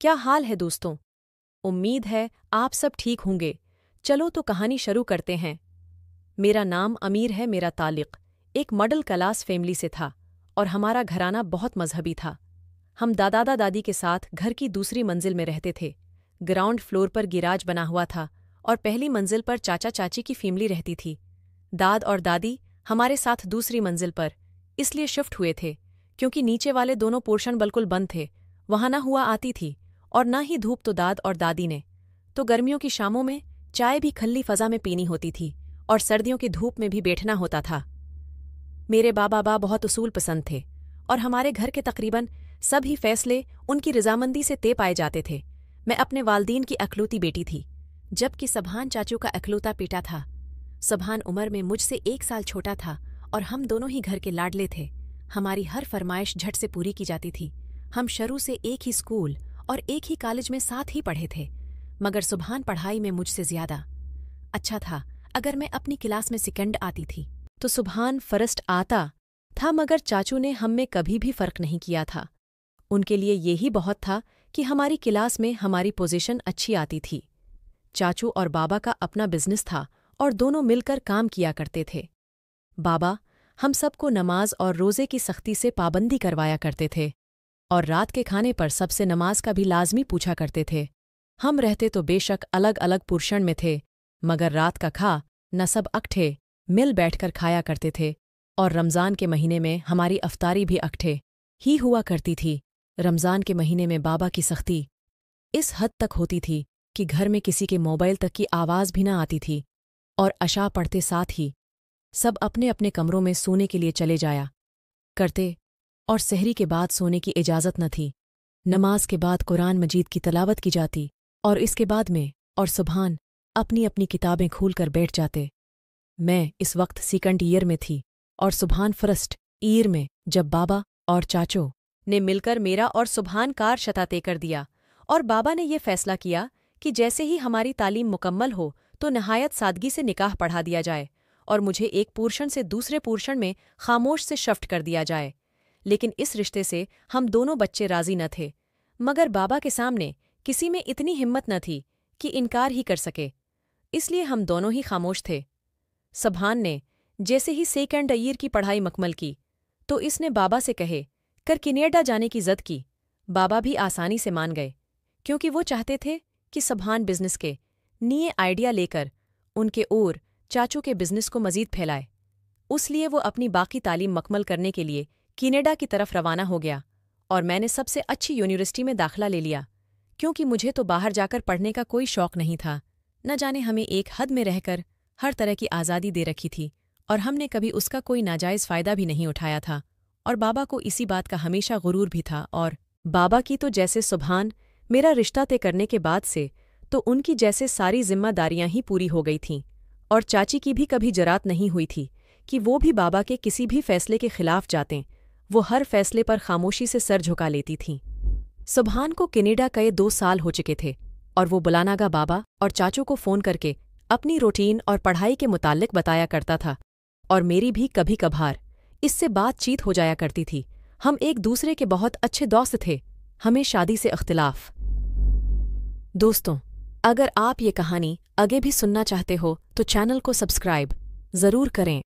क्या हाल है दोस्तों उम्मीद है आप सब ठीक होंगे चलो तो कहानी शुरू करते हैं मेरा नाम अमीर है मेरा तालिक एक मडल क्लास फैमिली से था और हमारा घराना बहुत मजहबी था हम दादादा दादी के साथ घर की दूसरी मंजिल में रहते थे ग्राउंड फ्लोर पर गिराज बना हुआ था और पहली मंजिल पर चाचा चाची की फैमिली रहती थी दाद और दादी हमारे साथ दूसरी मंजिल पर इसलिए शिफ्ट हुए थे क्योंकि नीचे वाले दोनों पोर्शन बिल्कुल बंद थे वहां ना हुआ आती थी और न ही धूप तो दाद और दादी ने तो गर्मियों की शामों में चाय भी खल्ली फजा में पीनी होती थी और सर्दियों की धूप में भी बैठना होता था मेरे बाबा बा बहुत उसूल पसंद थे और हमारे घर के तकरीबन सभी फैसले उनकी रजामंदी से ते पाए जाते थे मैं अपने वालदीन की अखलूती बेटी थी जबकि सबहान चाचू का अखलूता पीटा था सबहान उम्र में मुझसे एक साल छोटा था और हम दोनों ही घर के लाडले थे हमारी हर फरमाइश झट से पूरी की जाती थी हम शुरू से एक ही स्कूल और एक ही कॉलेज में साथ ही पढ़े थे मगर सुबहान पढ़ाई में मुझसे ज्यादा अच्छा था अगर मैं अपनी क्लास में सेकंड आती थी तो सुबहान फर्स्ट आता था मगर चाचू ने हम में कभी भी फर्क नहीं किया था उनके लिए ये ही बहुत था कि हमारी क्लास में हमारी पोजीशन अच्छी आती थी चाचू और बाबा का अपना बिजनेस था और दोनों मिलकर काम किया करते थे बाबा हम सबको नमाज और रोज़े की सख्ती से पाबंदी करवाया करते थे और रात के खाने पर सबसे नमाज का भी लाजमी पूछा करते थे हम रहते तो बेशक अलग अलग पुरुषण में थे मगर रात का खा न सब अकठे मिल बैठकर खाया करते थे और रमज़ान के महीने में हमारी अफतारी भी अकठे ही हुआ करती थी रमज़ान के महीने में बाबा की सख्ती इस हद तक होती थी कि घर में किसी के मोबाइल तक की आवाज़ भी न आती थी और अशा पढ़ते साथ ही सब अपने अपने कमरों में सोने के लिए चले जाया करते और सहरी के बाद सोने की इजाज़त न थी नमाज के बाद कुरान मजीद की तलावत की जाती और इसके बाद में और सुबहान अपनी अपनी किताबें खोल कर बैठ जाते मैं इस वक्त सेकंड ईयर में थी और सुबहान फर्स्ट ईयर में जब बाबा और चाचो ने मिलकर मेरा और सुबहान कार शताते कर दिया और बाबा ने यह फैसला किया कि जैसे ही हमारी तालीम मुकम्मल हो तो नहायत सादगी से निकाह पढ़ा दिया जाए और मुझे एक पोर्शन से दूसरे पोर्शन में खामोश से शफ्ट कर दिया जाए लेकिन इस रिश्ते से हम दोनों बच्चे राजी न थे मगर बाबा के सामने किसी में इतनी हिम्मत न थी कि इनकार ही कर सके इसलिए हम दोनों ही खामोश थे सभान ने जैसे ही सेकेंड ईयर की पढ़ाई मकमल की तो इसने बाबा से कहे कर किनेडा जाने की जद की बाबा भी आसानी से मान गए क्योंकि वो चाहते थे कि सभान बिजनेस के नीए आइडिया लेकर उनके ओर चाचू के बिजनेस को मजीद फैलाए उसलिए वो अपनी बाकी तालीम मकमल करने के लिए कीनेडा की तरफ रवाना हो गया और मैंने सबसे अच्छी यूनिवर्सिटी में दाखिला ले लिया क्योंकि मुझे तो बाहर जाकर पढ़ने का कोई शौक नहीं था न जाने हमें एक हद में रहकर हर तरह की आज़ादी दे रखी थी और हमने कभी उसका कोई नाजायज़ फ़ायदा भी नहीं उठाया था और बाबा को इसी बात का हमेशा गुरूर भी था और बाबा की तो जैसे सुबहान मेरा रिश्ता तय करने के बाद से तो उनकी जैसे सारी जिम्मेदारियां ही पूरी हो गई थीं और चाची की भी कभी जरात नहीं हुई थी कि वो भी बाबा के किसी भी फैसले के खिलाफ जाते वो हर फैसले पर खामोशी से सर झुका लेती थीं सुबहान को कनेडा गए दो साल हो चुके थे और वो बुलानागा बाबा और चाचू को फ़ोन करके अपनी रूटीन और पढ़ाई के मुतालिक बताया करता था और मेरी भी कभी कभार इससे बातचीत हो जाया करती थी हम एक दूसरे के बहुत अच्छे दोस्त थे हमें शादी से अख्तिलाफ दोस्तों अगर आप ये कहानी आगे भी सुनना चाहते हो तो चैनल को सब्सक्राइब ज़रूर करें